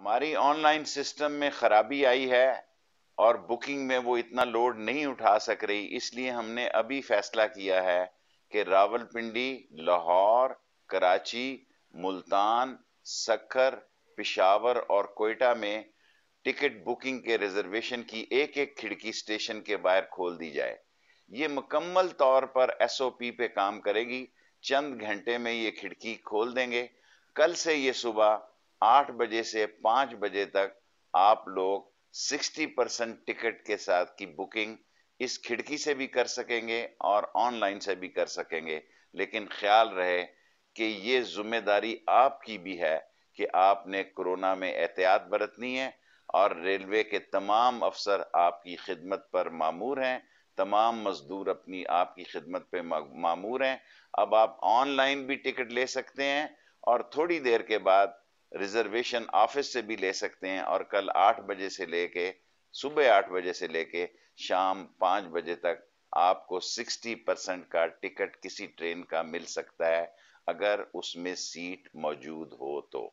हमारी online system में खराबी आई है और बुकिंग में वो इतना लोड नहीं उठा सक रही इसलिए हमने अभी फैसला किया है कि रावलपिंडी लाहौर कराची मुल्तान सखर पिशावर और कोयटा में टिकट बुकिंग के रिजर्वेशन की एक एक खिड़की स्टेशन के बाहर खोल दी जाए ये मुकम्मल तौर पर एसओपी पे काम करेगी चंद घंटे में ये खिड़की खोल देंगे कल से ये सुबह आठ बजे से पांच बजे तक आप लोग 60 परसेंट टिकट के साथ की बुकिंग इस खिड़की से भी कर सकेंगे और ऑनलाइन से भी कर सकेंगे लेकिन ख्याल रहे कि ये जिम्मेदारी आपकी भी है कि आपने कोरोना में एहतियात बरतनी है और रेलवे के तमाम अफसर आपकी खिदमत पर मामूर हैं तमाम मजदूर अपनी आपकी खिदमत पे मामूर हैं अब आप ऑनलाइन भी टिकट ले सकते हैं और थोड़ी देर के बाद रिजर्वेशन ऑफिस से भी ले सकते हैं और कल आठ बजे से लेके सुबह आठ बजे से लेके शाम पांच बजे तक आपको 60 परसेंट का टिकट किसी ट्रेन का मिल सकता है अगर उसमें सीट मौजूद हो तो